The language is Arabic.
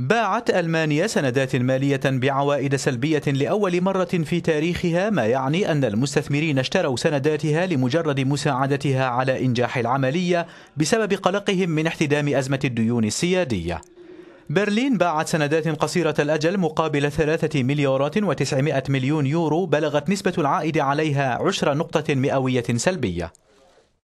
باعت ألمانيا سندات مالية بعوائد سلبية لأول مرة في تاريخها ما يعني أن المستثمرين اشتروا سنداتها لمجرد مساعدتها على إنجاح العملية بسبب قلقهم من احتدام أزمة الديون السيادية برلين باعت سندات قصيرة الأجل مقابل ثلاثة مليارات وتسعمائة مليون يورو بلغت نسبة العائد عليها عشر نقطة مئوية سلبية